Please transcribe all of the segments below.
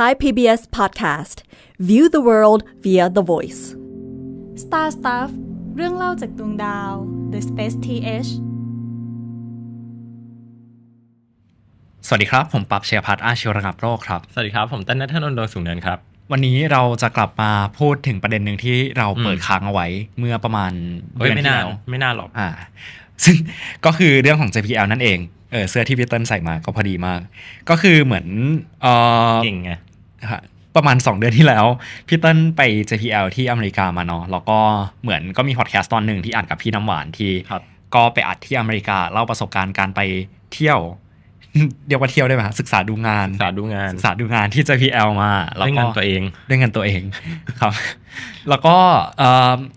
Thai PBS Podcast View the world via the voice Star Stuff เรื่องเล่าจากดวงดาว The Space TH สวัสดีครับ ผมปับเชียพัฒอาชีวระงับโรคครับ สวัสดีครับ ผมตั้นนัทนนท์ดวงสูงเนินครับ วันนี้เราจะกลับมาพูดถึงประเด็นหนึ่งที่เราเปิดค้างเอาไว้เมื่อประมาณเดือนที่แล้วไม่น่าหรอกอ่าซึ่งก็คือเรื่องของ JPL นั่นเองเออเสื้อที่พี่เติ้ลใส่มาก็พอดีมากก็คือเหมือนเออเก่งไงประมาณ 2 เดือนที่แล้วพี่เติ้ลไป JPL ที่อเมริกามาเนาะแล้วก็เหมือนก็มีพอดแคสต์ตอนหนึ่งที่อัดกับพี่น้ำหวานที่ก็ไปอัดที่อเมริกาเล่าประสบการณ์การไปเที่ยวเดียวว่าเที่ยวได้ไหมศึกษาดูงานศึกษาดูงานศึกษาดูงานที่ JPL มาแล้วก็ด้เงินตัวเองด้เงินตัวเองครับ แล้วก็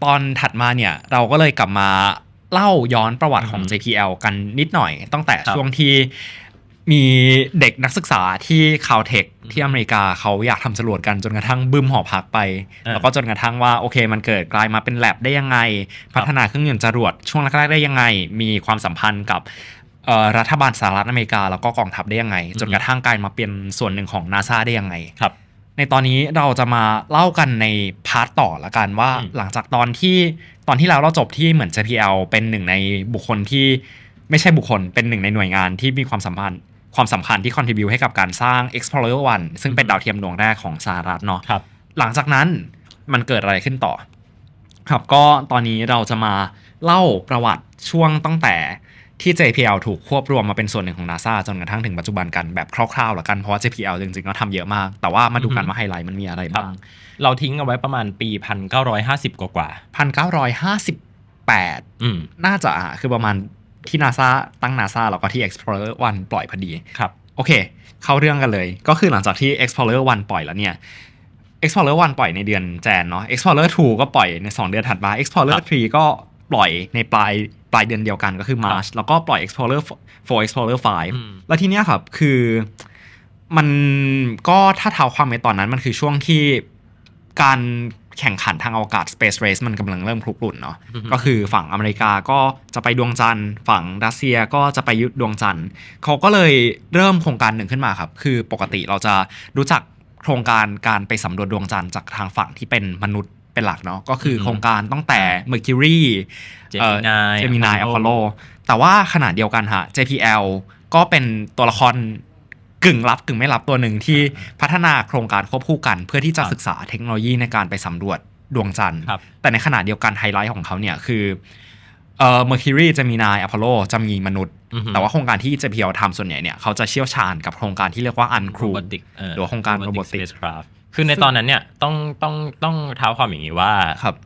ตอนถัดมาเนี่ย เราก็เลยกลับมาเล่าย้อนประวัติของ JPL กันนิดหน่อยตั้งแต่ ช่วงที่มีเด็กนักศึกษาที่คาวเทคที่อเมริกาเขาอยากทำสรวจกันจนกระทั่งบึ้มหอพักไป แล้วก็จนกระทั่งว่าโอเค มันเกิดกลายมาเป็นแลบได้ยังไง พัฒนาเครื่องยนต์จรวดช่วงแรกๆได้ยังไง มีความสัมพันธ์กับรัฐบาลสหรัฐอเมริกาแล้วก็กองทัพได้ยังไง จนกระทั่งกลายมาเป็นส่วนหนึ่งของนาซาได้ยังไงครับในตอนนี้เราจะมาเล่ากันในพาร์ตต่อละกันว่าหลังจากตอนที่ตอนที่เราเราจบที่เหมือน JPL เป็นหนึ่งในบุคคลที่ไม่ใช่บุคคล เป็นหนึ่งในหน่วยงานที่มีความสัมพันธ์ความสำคัญที่คอนทิบิวให้กับการสร้าง Explorer 1 ซึ่งเป็นดาวเทียมดวงแรกของสหรัฐเนาะหลังจากนั้นมันเกิดอะไรขึ้นต่อ ครับก็ตอนนี้เราจะมาเล่าประวัติช่วงตั้งแต่ที่ JPL ถูกควบรวมมาเป็นส่วนหนึ่งของ NASA จนกระทั่งถึงปัจจุบันกันแบบคร่าวๆละกัน เพราะว่า JPL จริงๆก็ทำเยอะมาก แต่ว่ามาดูกันว่าไฮไลท์มันมีอะไรบ้างเราทิ้งเอาไว้ประมาณปี1950กว่ากว่า1958น่าจะคือประมาณที่นาซาตั้งนาซาแล้วก็ที่ Explorer 1 ปล่อยพอดีครับโอเคเข้าเรื่องกันเลย ก็คือหลังจากที่ Explorer 1 ปล่อยแล้วเนี่ย Explorer 1 ปล่อยในเดือนแจนเนาะ Explorer 2 ก็ปล่อยใน 2 เดือนถัดมา Explorer 3 ก็ปล่อยในปลายปลายเดือนเดียวกันก็คือมาร์ชแล้วก็ปล่อย Explorer 4 Explorer 5 แล้วทีเนี้ยครับคือมันก็ถ้าเท่าความในตอนนั้น มันคือช่วงที่การแข่งขันทางอวกาศ Space Race มันกำลังเริ่มคลุกรุ่นเนาะก็คือฝั่งอเมริกาก็จะไปดวงจันทร์ฝั่งรัสเซียก็จะไปยึดดวงจันทร์เขาก็เลยเริ่มโครงการหนึ่งขึ้นมาครับ คือปกติเราจะรู้จักโครงการการไปสำรวจดวงจันทร์จากทางฝั่งที่เป็นมนุษย์เป็นหลักเนาะก็คือโครงการตั้งแต่ Mercury เจมินายอพอลโลแต่ว่าขนาดเดียวกันฮะ JPL ก็เป็นตัวละครกึ่งรับกึ่งไม่รับตัวหนึ่งที่พัฒนาโครงการควบคู่กัน เพื่อที่จะศึกษาเทคโนโลยีในการไปสำรวจดวงจันทร์แต่ในขณะเดียวกันไฮไลท์ของเขาเนี่ยคือเอ่อมอร์คิรีจะมีนายอพอลโลจะมีมนุษย์ แต่ว่าโครงการที่จะเพียวทำส่วนใหญ่เนี่ยเขาจะเชี่ยวชาญกับโครงการที่เรียกว่าอันครูหรือโครงการโรบอติกคือในตอนนั้นเนี่ยต้องต้องต้องเท้าความอย่างนี้ว่า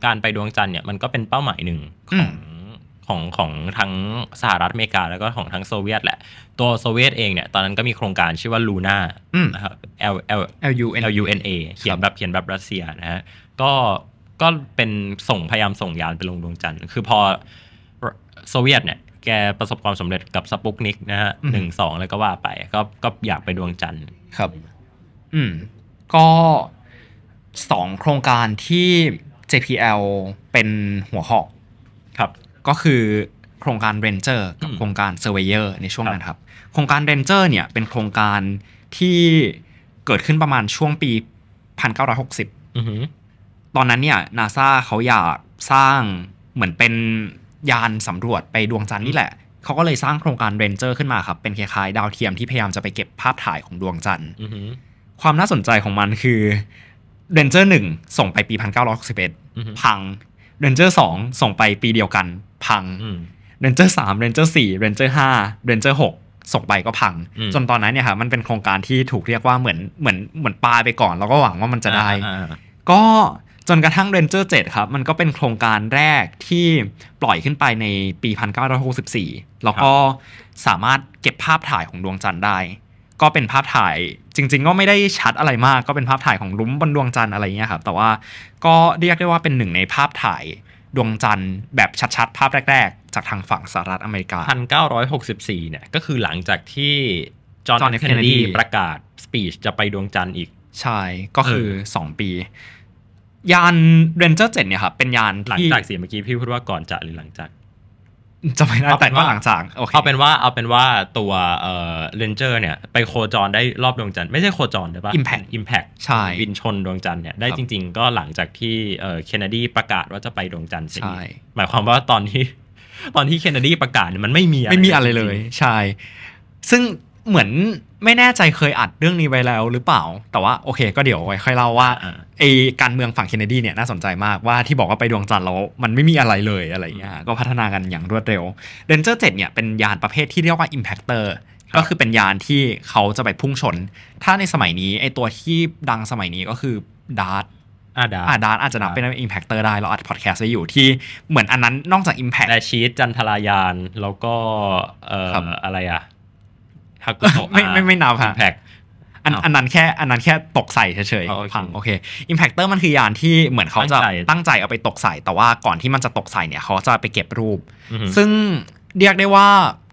การไปดวงจันทร์เนี่ยมันก็เป็นเป้าหมายหนึ่งของของของทั้งสหรัฐอเมริกา แล้วก็ของทั้งโซเวียตแหละ ตัวโซเวียตเองเนี่ย ตอนนั้นก็มีโครงการชื่อว่าลูน่านะครับ L L L U N L U N A เขียนแบบเขียนแบบรัสเซียนะฮะ ก็ก็เป็นส่งพยายามส่งยานไปลงดวงจันทร์คือพอโซเวียต เนี่ย แกประสบความสำเร็จกับสปุกนิกนะฮะหนึ่งสองแล้วก็ว่าไปก็ก็อยากไปดวงจันทร์ครับ อืมก็สองโครงการที่ JPL เป็นหัวหอกครับก็คือโครงการเรนเจอร์กับโครงการเซอร์เวเยอร์ในช่วงนั้นครับ โครงการเรนเจอร์เนี่ย เป็นโครงการที่เกิดขึ้นประมาณช่วงปี 1960ตอนนั้นเนี่ยนาซาเขาอยากสร้างเหมือนเป็นยานสำรวจไปดวงจันทร์นี่แหละเขาก็เลยสร้างโครงการเรนเจอร์ขึ้นมาครับ เป็นคล้ายๆ ดาวเทียมที่พยายามจะไปเก็บภาพถ่ายของดวงจันทร์ความน่าสนใจของมันคือเรนเจอร์หนึ่งส่งไปปี1961พังเรนเจอร์สองส่งไปปีเดียวกันพังเรนเจอร์สามเรนเจอร์สี่เรนเจอร์ห้าเรนเจอร์หกส่งไปก็พัง จนตอนนั้นเนี่ยครับมันเป็นโครงการที่ถูกเรียกว่าเหมือนเหมือนเหมือนปลาไปก่อน แล้วก็หวังว่ามันจะได้ ก็จนกระทั่งเรนเจอร์เจ็ดครับ มันก็เป็นโครงการแรกที่ปล่อยขึ้นไปในปี 1964 แล้วก็สามารถเก็บภาพถ่ายของดวงจันทร์ได้ ก็เป็นภาพถ่ายจริงๆก็ไม่ได้ชัดอะไรมากก็เป็นภาพถ่ายของลุ้มบนดวงจันทร์อะไรเงี้ยครับ แต่ว่าก็เรียกได้ว่าเป็นหนึ่งในภาพถ่ายดวงจันทร์แบบชัดๆ ภาพแรกๆ จากทางฝั่งสหรัฐอเมริกา 1964 เนี่ย ก็คือหลังจากที่จอห์นเคนเนดีประกาศสปีชจะไปดวงจันทร์อีก ใช่ ก็คือ 2 ปี ยานเรนเจอร์เจ็ดเนี่ยครับ เป็นยานหลังจากเสียเมื่อกี้พี่พูดว่าก่อนจะหรือหลังจากจะไม่ได้แต่ว่าหลังจากเอาเป็นว่าเอาเป็นว่าตัวเอ่อเรนเจอร์เนี่ย ไปโคจร ได้รอบดวงจันทร์ไม่ใช่โคจรใช่ปะ Impact Impact ใช่บินชนดวงจันทร์เนี่ยได้จริง ๆ ก็หลังจากที่เอ่อเคนเนดีประกาศว่าจะไปดวงจันทร์ใช่หมายความว่าตอนที่ตอนที่เคนเนดีประกาศเนี่ยมันไม่มีไม่มีอะไรเลยใช่ซึ่งเหมือนไม่แน่ใจเคยอัดเรื่องนี้ไว้แล้วหรือเปล่า แต่ว่าโอเคก็เดี๋ยวไว้ค่อยเล่าว่าไอการเมืองฝั่งเคนเนดีเนี่ยน่าสนใจมากว่าที่บอกว่าไปดวงจันทร์แล้ว มันไม่มีอะไรเลยอะไรเงี้ยก็พัฒนากันอย่างรวดเร็วเดนเจอร์เจ็ดเนี่ยเป็นยานประเภทที่เรียกว่า Impactor ก็คือเป็นยานที่เขาจะไปพุ่งชน ถ้าในสมัยนี้ไอตัวที่ดังสมัยนี้ก็คือดาร์ตอาดาอาดาอาจจะนับเป็นอิมแพคเตอร์ได้เราอัดพอดแคสต์ไว้อยู่ที่เหมือนอันนั้นนอกจากอิมแพคแะชีตจันทรายานแล้วก็เอ่ออะไรอะทากุโตะไม่ไม่ไม่นับฮะแพคอันอันนั้นแค่ อันนั้นแค่ตกใส่เฉยๆพังโอเคอิมแพคเตอร์มันคือยานที่เหมือนเขาจะตั้งใจเอาไปตกใส่แต่ว่าก่อนที่มันจะตกใส่เนี่ยเขาจะไปเก็บรูป ซึ่งเรียกได้ว่า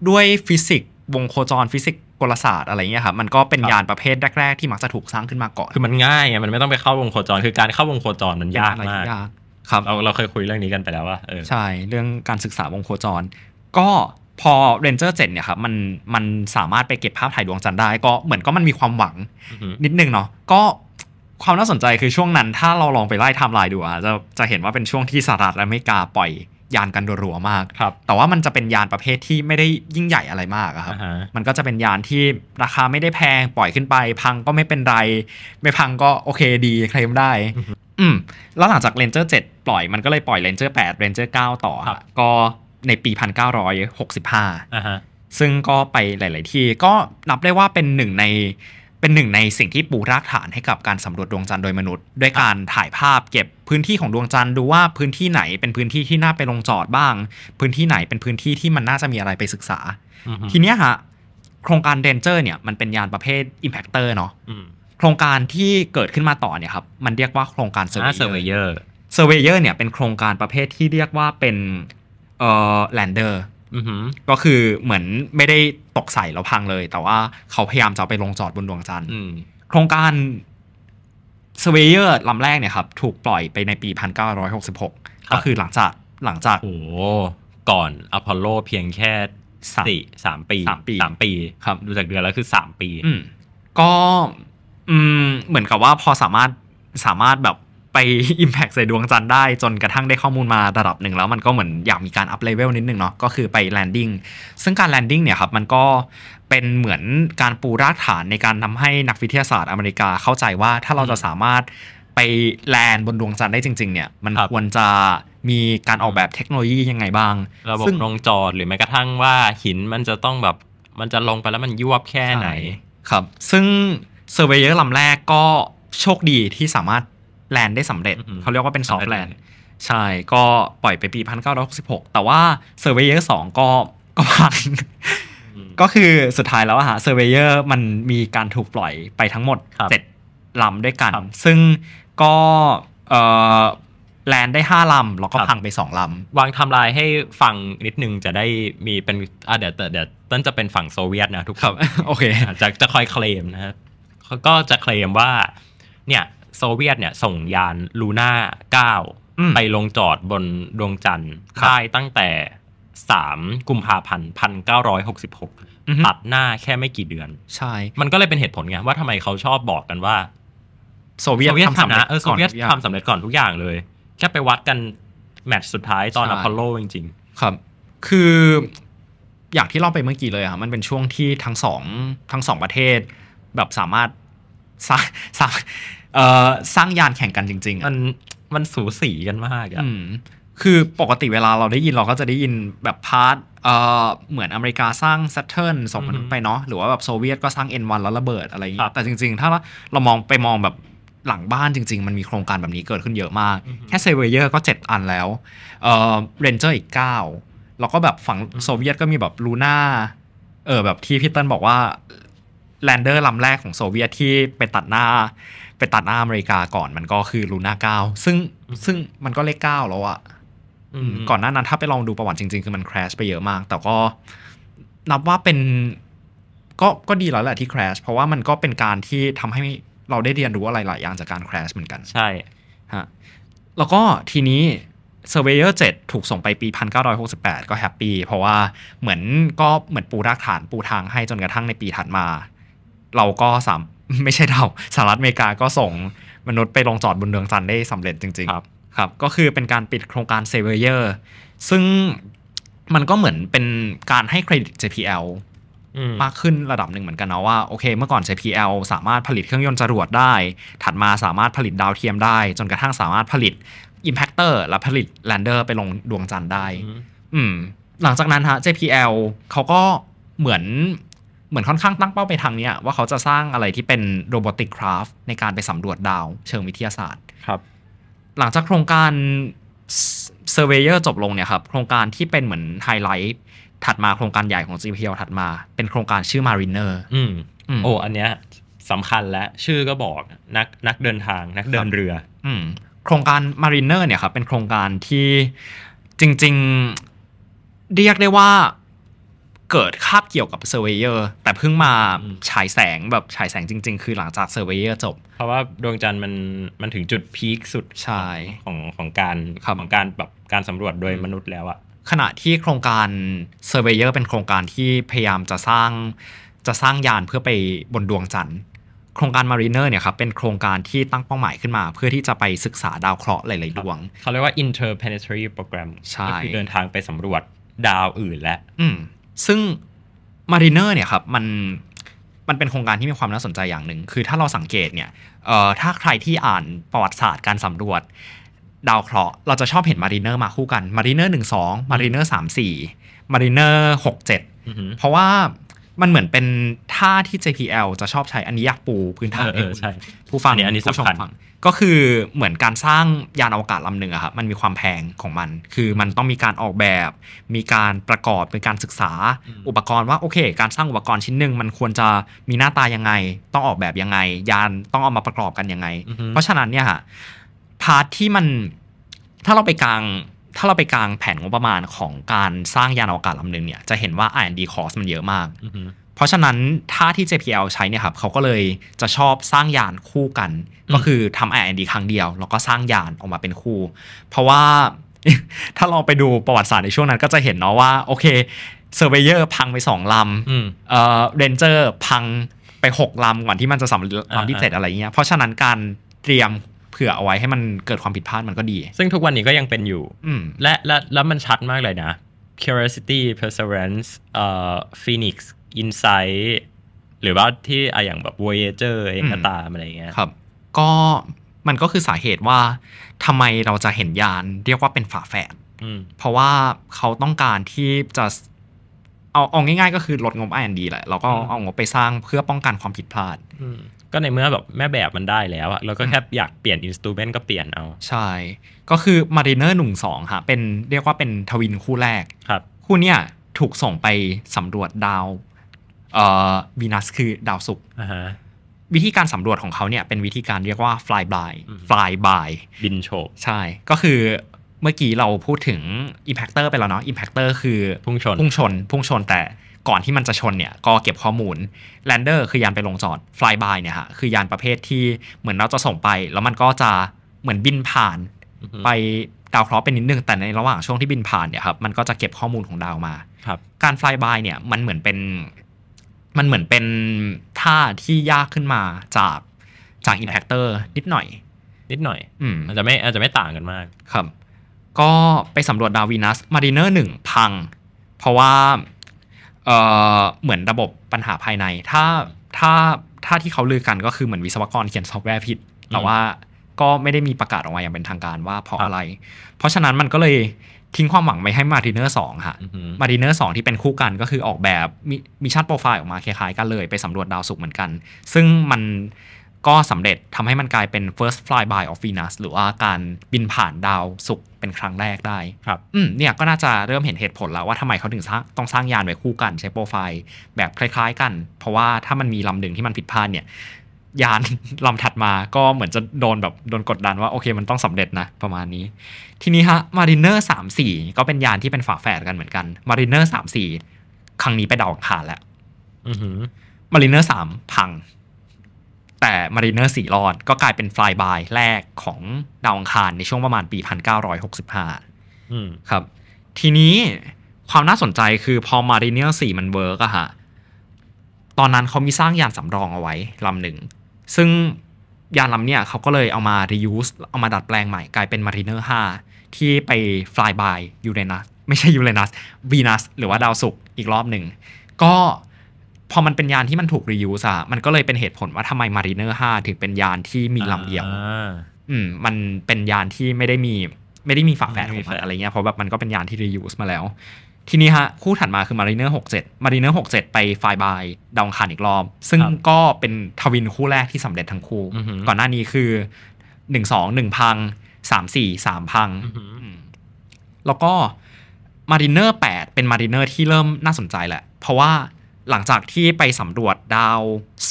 ด้วยฟิสิกส์วงโคจร ฟิสิกส์กลศาสตร์อะไรเงี้ยครับมันก็เป็นยานประเภทแรกๆ ที่มักจะถูกสร้างขึ้นมาก่อน คือมันง่ายไงมันไม่ต้องไปเข้าวงโคจรคือการเข้าวงโคจรมันยากมากครับเราเราเคยคุยเรื่องนี้กันไปแล้วว่าใช่เรื่องการศึกษาวงโคจร ก็พอเรนเจอร์เจ็เนี่ยครับมันมันสามารถไปเก็บภาพถ่ายดวงจันทร์ได้ก็เหมือนก็มันมีความหวัง นิดนึงเนาะก็ความน่าสนใจคือช่วงนั้นถ้าเราลองไปไล่ไทม์ไลน์ดูอะจะจะเห็นว่าเป็นช่วงที่สหรัฐอเมริกาปล่อยยานกันรัวๆมากครับ แต่ว่ามันจะเป็นยานประเภทที่ไม่ได้ยิ่งใหญ่อะไรมากครับมันก็จะเป็นยานที่ราคาไม่ได้แพง ปล่อยขึ้นไป พังก็ไม่เป็นไร ไม่พังก็โอเคดีเคลมได้ อืมแล้วหลังจากเรอร์เจ็ดปล่อยมันก็เลยปล่อยเเรรนจอ์แปดเรนเจอร์เก้าต่อก็ในปี 1965อ่าฮะซึ่งก็ไปหลาย ๆ ที่ ก็นับได้ว่าเป็นหนึ่งใน เป็นหนึ่งในสิ่งที่ปูรากฐานให้กับการสำรวจดวงจันทร์โดยมนุษย์ ด้วยการถ่ายภาพเก็บพื้นที่ของดวงจันทร์ดูว่าพื้นที่ไหนเป็นพื้นที่ที่น่าไปลงจอดบ้าง พื้นที่ไหนเป็นพื้นที่ที่มันน่าจะมีอะไรไปศึกษา ทีเนี้ยฮะ โครงการเดนเจอร์เนี่ยมันเป็นยานประเภท Impactor เนาะโครงการที่เกิดขึ้นมาต่อเนี่ยครับ มันเรียกว่าโครงการเซอร์เวเยอร์เซอร์เวเยอร์เนี่ยเป็นโครงการประเภทที่เรียกว่าเป็นเอ่อแลนเดอร์ก็คือเหมือนไม่ได้ตกใส่แล้วพังเลย แต่ว่าเขาพยายามจะไปลงจอดบนดวงจันทร์โครงการสเวเยอร์ลำแรกเนี่ยครับถูกปล่อยไปในปี 1966 ก็คือหลังจากหลังจากโอ้ก่อนอพอลโลเพียงแค่สี่สามปีสามปีสามปีครับดูจากเดือนแล้วคือสามปีก็เหมือนกับว่าพอสามารถสามารถแบบไปอิมแพกใส่ดวงจันทร์ได้จนกระทั่งได้ข้อมูลมาระดับหนึ่งแล้วมันก็เหมือนอยากมีการอัพเลเวลนิดนึงเนาะก็คือไปแลนดิ้งซึ่งการแลนดิ้งเนี่ยครับมันก็เป็นเหมือนการปูรากฐานในการทำให้นักวิทยาศาสตร์อเมริกาเข้าใจว่าถ้าเราจะสามารถไปแลนบนดวงจันทร์ได้จริง ๆ เนี่ย มันควรจะมีการออกแบบเทคโนโลยียังไงบ้างระบบรงจอดหรือแม้กระทั่งว่าหินมันจะต้องแบบมันจะลงไปแล้วมันยวบแค่ไหนครับ ซึ่งเซอร์เวเยอร์ลำแรกก็โชคดีที่สามารถแลนได้สำเร็จเขาเรียกว่าเป็นซอฟต์แลนใช่ ก็ปล่อยไปปี 1966 แต่ว่าเซอร์เวเยอร์สองก็ก็พัง ก็คือสุดท้ายแล้วอะฮะเซอร์เวเยอร์มันมีการถูกปล่อยไปทั้งหมดเจ็ดลำด้วยกัน ซึ่งก็แลนได้ห้าลำ แล้วก็พังไปสองลำ วางทำลายให้ฟังนิดนึงจะได้มีเป็นอ่เดี๋ยวเดี๋ยวต้นจะเป็นฝั่งโซเวียตนะทุกครับ โอเคจะจะคอยเคลมนะครับก็จะเคลมว่า เนี่ยโซเวียตเนี่ยส่งยานลูน่าเก้าไปลงจอดบนดวงจันทร์ได้ตั้งแต่สามกุมภาพันธ์พันเก้าร้อยหกสิบหกตัดหน้าแค่ไม่กี่เดือน ใช่ มันก็เลยเป็นเหตุผลไง ว่าทำไมเขาชอบบอกกันว่าโซเวียตทำนะเออโซเวียตทำสำเร็จก่อนทุกอย่างเลย แค่ไปวัดกันแมตช์สุดท้ายตอนอพอลโลจริง ๆ ครับ คืออย่างที่เล่าไปเมื่อกี้เลยอะมันเป็นช่วงที่ทั้งสองทั้งสองประเทศแบบสามารถสาสาสร้างยานแข่งกันจริงๆ มันมันสูสีกันมากอ่ะคือปกติเวลาเราได้ยินเราก็จะได้ยินแบบพาร์ทเหมือนอเมริกาสร้าง s ตเทิลส่งมันไปเนาะ หรือว่าแบบโซเวียตก็สร้างเอ็นวันแล้วระเบิดอะไรอย่างนี้ แต่จริงๆ ถ้าเรามองไปมองแบบหลังบ้านจริงๆ มันมีโครงการแบบนี้เกิดขึ้นเยอะมาก แค่เซเวเยอร์ก็ 7 อันแล้วเรนเจอร์อีก9แล้วก็แบบฝั่งโซเวียตก็มีแบบลูน่า เออแบบที่พี่ต้นบอกว่าแลนเดอร์ลำแรกของโซเวียตที่ไปตัดหน้าไปตัดหน้าอเมริกาก่อนมันก็คือลูน่าเก้าซึ่งซึ่งมันก็เลขเก้าแล้วอะก่อนหน้านั้นถ้าไปลองดูประวัติจริงๆคือมันแครชไปเยอะมาก แต่ก็นับว่าเป็น ก็ก็ดีแล้วแหละที่แครชเพราะว่ามันก็เป็นการที่ทำให้ เราได้เรียนรู้อะไรหลายอย่างจากการแครชเหมือนกันใช่ฮะแล้วก็ทีนี้ Surveyor 7 ถูกส่งไปปี 1968 ก็แฮปปี้เพราะว่าเหมือนก็เหมือนปูรากฐานปูทางให้จนกระทั่งในปีถัดมา เราก็สามไม่ใช่เราสหรัฐอเมริกาก็ส่งมนุษย์ไปลงจอดบนดวงจันทร์ได้สำเร็จจริงๆครับครับก็คือเป็นการปิดโครงการเซเวเยอร์ซึ่งมันก็เหมือนเป็นการให้เครดิต JPL มากขึ้นระดับหนึ่งเหมือนกันนะว่า โอเค เมื่อก่อน JPL สามารถผลิตเครื่องยนต์จรวดได้ ถัดมาสามารถผลิตดาวเทียมได้ จนกระทั่งสามารถผลิต Impactor และผลิต Lander ไปลงดวงจันทร์ได้อืมหลังจากนั้นฮะ JPL เขาก็เหมือนเหมือนค่อนข้างตั้งเป้าไปทางเนี้ยว่าเขาจะสร้างอะไรที่เป็นโรบอติกคราฟในการไปสำรวจดาวเชิงวิทยาศาสตร์ครับ หลังจากโครงการเซอร์เวเยอร์จบลงเนี่ยครับ โครงการที่เป็นเหมือนไฮไลท์ ถัดมาโครงการใหญ่ของ GPL ถัดมา เป็นโครงการชื่อ Mariner อืมโอ้ อันเนี้ยสำคัญและชื่อก็บอกนักนักเดินทางนักเดินเรือ อืมโครงการ Mariner เนี่ยครับเป็นโครงการที่จริง ๆ เรียกได้ว่าเกิดคาบเกี่ยวกับเซอร์เวเยอร์แต่เพิ่งมาฉายแสงแบบฉายแสงจริงๆ คือหลังจากเซอร์เวเยอร์จบ เพราะว่าดวงจันทร์มันมันถึงจุดพีคสุดชายของของการของการแบบการสำรวจโดยมนุษย์แล้วอะขณะที่โครงการเซอร์เวเยอร์เป็นโครงการที่พยายามจะสร้าง จะสร้างยานเพื่อไปบนดวงจันทร์โครงการมารีเนอร์เนี่ยครับเป็นโครงการที่ตั้งเป้าหมายขึ้นมา เพื่อที่จะไปศึกษาดาวเคราะห์หลายๆดวง เขาเรียกว่า interplanetary program ใช่คือเดินทางไปสำรวจดาวอื่น และซึ่ง Mariner เนี่ยครับมันมันเป็นโครงการที่มีความน่าสนใจอย่างหนึ่ง คือถ้าเราสังเกตเนี่ยถ้าใครที่อ่านประวัติศาสตร์การสำรวจ ดาวเคราะห์เราจะชอบเห็นมารีเนอร์มาคู่กันมารีเนอร์หนึ่งสองมารีเนอร์สามสี่มารีเนอร์หกเจ็ดเพราะว่ามันเหมือนเป็นท่าที่ JPL จะชอบใช้อันนี้อยากปูพื้นฐานให้ผู้ฟังอันนี้สำคัญก็คือเหมือนการสร้างยานอวกาศลำหนึ่งอะครับมันมีความแพงของมัน คือมันต้องมีการออกแบบ มีการประกอบเป็นการศึกษาอุปกรณ์ว่า โอเคการสร้างอุปกรณ์ชิ้นหนึ่งมันควรจะมีหน้าตายังไง ต้องออกแบบยังไง ยานต้องเอามาประกอบกันยังไง เพราะฉะนั้นเนี่ยฮะพาร์ทที่มันถ้าเราไปกลางถ้าเราไปกลางแผนงบประมาณของการสร้างยานอวกาศลำหนึ่งเนี่ยจะเห็นว่า R&D cost มันเยอะมากเพราะฉะนั้นถ้าที่ JPL ใช้เนี่ยครับเขาก็เลยจะชอบสร้างยานคู่กัน ก็คือทำ R&D ครั้งเดียว แล้วก็สร้างยานออกมาเป็นคู่ เพราะว่าถ้าเราไปดูประวัติศาสตร์ในช่วงนั้น ก็จะเห็นเนาะว่าโอเคเซอร์เวเยอร์พังไปสองลำเออเรนเจอร์พังไปหกลำก่อนที่มันจะสำเร็จลำที่เจ็ดอะไรเงี้ยเพราะฉะนั้นการเตรียมผื่อเอาไว้ให้มันเกิดความผิดพลาดมันก็ดี ซึ่งทุกวันนี้ก็ยังเป็นอยู่ และและแล้วมันชัดมากเลยนะ curiosity perseverance เอ่อ phoenix insight หรือว่าที่อะอย่างแบบ voyager เองก็ตามอะไรเงี้ย ครับ ก็มันก็คือสาเหตุว่าทำไมเราจะเห็นยานเรียกว่าเป็นฝาแฝดเพราะว่าเขาต้องการที่จะ เอาเอาง่ายๆก็คือลดงบ R&D แหละ เราก็เอางบไปสร้างเพื่อป้องกันความผิดพลาดก็ในเมื่อแบบแม่แบบมันได้แล้วอะเราก็แค่อยากเปลี่ยนอินสตูเมนต์ก็เปลี่ยนเอา ใช่ ก็คือมารริเนอ์หนุ่งสองค่ะเป็นเรียกว่าเป็นทวินคู่แรกครับคู่เนี้ยถูกส่งไปสำรวจดาวเอ่อวีนัสคือดาวศุกร์วิธีการสำรวจของเขาเนี่ยเป็นวิธีการเรียกว่า fly by fly by บินโฉบใช่ก็คือเมื่อกี้เราพูดถึง impactor ไปแล้วเนาะ impactor คือพุ่งชน พุ่งชนพุ่งชนแต่ก่อนที่มันจะชนเนี่ย ก็เก็บข้อมูล แลนเดอร์คือยานไปลงจอดฟลายบายเนี่ยฮะ คือยานประเภทที่เหมือนเราจะส่งไป แล้วมันก็จะเหมือนบินผ่าน ไปดาวเคราะห์เป็นนิดนึงแต่ในระหว่างช่วงที่บินผ่านเนี่ยครับ มันก็จะเก็บข้อมูลของดาวมาการฟลายบายเนี่ย มันเหมือนเป็น มันเหมือนเป็นท่าที่ยากขึ้นมาจากจากอินแพคเตอร์นิดหน่อย นิดหน่อยอืมอาจจะไม่อาจจะไม่ต่างกันมาก ครับ ก็ไปสำรวจดาววีนัส มารีเนอร์หนึ่งพัง เพราะว่าเหมือนระบบปัญหาภายในถ้าถ้าถ้าที่เขาลือกันก็คือเหมือนวิศวกรเขียนซอฟต์แวร์ผิดแต่ว่าก็ไม่ได้มีประกาศออกมาอย่างเป็นทางการว่าเพราะอะไร เพราะฉะนั้นมันก็เลยทิ้งความหวังไม่ให้มาดิเนอร์สองค่ะมาดิเนอร์สองที่เป็นคู่กันก็คือออกแบบมีมีชาติโปรไฟล์ออกมาคล้ายๆกันเลย ไปสำรวจดาวศุกร์เหมือนกัน ซึ่งมันก็สำเร็จทำให้มันกลายเป็น first flyby of Venus หรือว่าการบินผ่านดาวศุกร์เป็นครั้งแรกได้ ครับอืมเนี่ยก็น่าจะเริ่มเห็นเหตุผลแล้วว่าทำไมเขาถึงต้องสร้างยานไว้คู่กันใช้โปรไฟล์ แบบคล้ายๆกัน เพราะว่าถ้ามันมีลำหนึ่งที่มันผิดพลาดเนี่ยยานลำถัดมาก็เหมือนจะโดนแบบโดนกดดันว่าโอเคมันต้องสำเร็จนะประมาณนี้ ทีนี้ฮะมารินเอร์สามสี่ก็เป็นยานที่เป็นฝาแฝดกันเหมือนกันมารินเอร์สามสี่ครั้งนี้ไปดาวอังคารแล้วมาริเนอร์สามพังแต่มารีเนอร์สีรอดก็กลายเป็นฟลายบายแรกของดาวอังคาร ในช่วงประมาณปี 1965ครับ ทีนี้ความน่าสนใจคือพอมารีเนอร์สีมันเวิร์กอะฮะ ตอนนั้นเขามีสร้างยานสำรองเอาไว้ลำหนึ่ง ซึ่งยานลำเนี้ยเขาก็เลยเอามา reuse เอามาดัดแปลงใหม่ กลายเป็นมารีเนอร์5ที่ไป fly by ยูเรนัสไม่ใช่ยูเรนัสวีนัสหรือว่าดาวศุกร์อีกรอบหนึ่งก็พอมันเป็นยานที่มันถูกรีวิวอะมันก็เลยเป็นเหตุผลว่าทำไมมารีเนอร์5ถึงเป็นยานที่มีลำเดียวอืม มันเป็นยานที่ไม่ได้มี ไม่ได้มีฝาแฝดของมันอะไรเงี้ย เพราะแบบมันก็เป็นยานที่รีวิวมาแล้ว ทีนี้ฮะคู่ถัดมาคือมาจ็ดมารี67อร์หกเจ67 ไปไฟบายดาวองคารอีกรอบซึ่งก็เป็นทวินคู่แรกที่สำเร็จทั้งคู่ ก่อนหน้านี้คือ 1 2 1พัง3 4 3พังมสี่สามพังแล้วก็มาเนอร์แป8เป็นมารีเนอร์ที่เริ่มน่าสนใจแหละเพราะว่าหลังจากที่ไปสำรวจดาว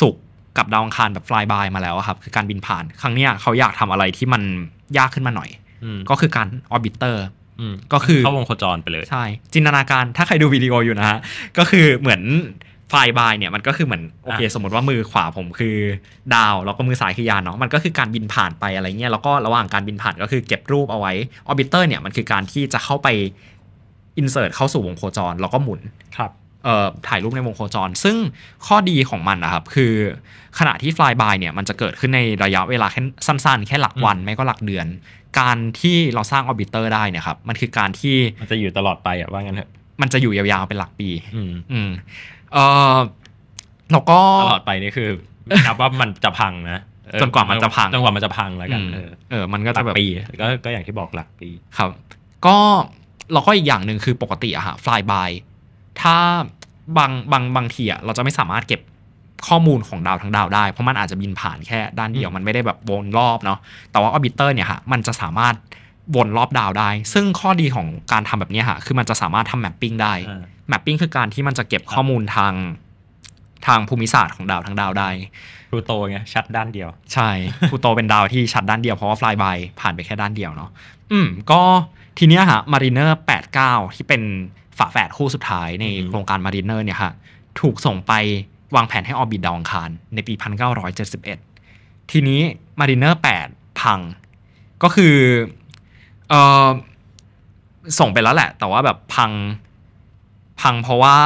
ศุกร์กับดาวอังคารแบบฟลายบายมาแล้วครับ คือการบินผ่านครั้งนี้เขาอยากทำอะไรที่มันยากขึ้นมาหน่อย ก็คือการออร์บิเตอร์ก็คือเข้าวงโคจรไปเลย ใช่ จินตนาการถ้าใครดูวิดีโออยู่นะฮะ ก็คือเหมือนฟลายบายเนี่ยมันก็คือเหมือน โอเคสมมติว่ามือขวาผมคือดาวแล้วก็มือซ้ายคือยานเนาะมันก็คือการบินผ่านไปอะไรเงี้ยแล้วก็ระหว่างการบินผ่านก็คือเก็บรูปเอาไว้ออร์บิเตอร์เนี่ยมันคือการที่จะเข้าไปอินเสิร์ตเข้าสู่วงโคจร แล้วก็หมุนครับถ่ายรูปในวงโคจรซึ่งข้อดีของมันนะครับคือ ขณะที่ fly by เนี่ยมันจะเกิดขึ้นในระยะเวลาแค่สั้นๆ แค่หลักวันไม่ก็หลักเดือน การที่เราสร้างออร์บิเตอร์ได้เนี่ยครับ มันคือการที่มันจะอยู่ตลอดไปอะว่างั้นเถอะมันจะอยู่ยาวๆเป็นหลักปี อืมเออแล้วก็ตลอดไปนี่คือนับว่ามันจะพังนะจนกว่ามันจะพังจนกว่ามันจะพังแล้วกันเออมันก็จะแบบปีก็ก็อย่างที่บอกหลักปีครับ ก็เราก็อีกอย่างหนึ่งคือปกติอะฮะ fly by ถ้าบางบางบางทีอะเราจะไม่สามารถเก็บข้อมูลของดาวทั้งดาว ได้เพราะมันอาจจะบินผ่านแค่ด้านเดียวมันไม่ได้แบบวนรอบเนาะแต่ว่าออบิเตอร์เนี่ยฮะมันจะสามารถวนรอบดาวได้ ซึ่งข้อดีของการทำแบบนี้ฮะคือมันจะสามารถทำแมปปิ้งได้ แมปปิ้งคือการที่มันจะเก็บข้อมูลทางทางภูมิศาสตร์ของดาวทั้งดาวได้พลูโตไงชัดด้านเดียว ใช่พลูโตเป็นดาวที่ชัดด้านเดียวเพราะว่าฟลายบายผ่านไปแค่ด้านเดียวเนาะอืมก็ทีเนี้ยฮะมารีเนอร์แปดเก้าที่เป็นฝาแฝดคู่สุดท้ายในโครงการมาริเนอร์เนี่ยฮะถูกส่งไปวางแผนให้ออบิทดาวอังคารในปี 1971 ทีนี้มาริเนอร์ 8 พังก็คือเออส่งไปแล้วแหละ แต่ว่าแบบพังพังเพราะว่า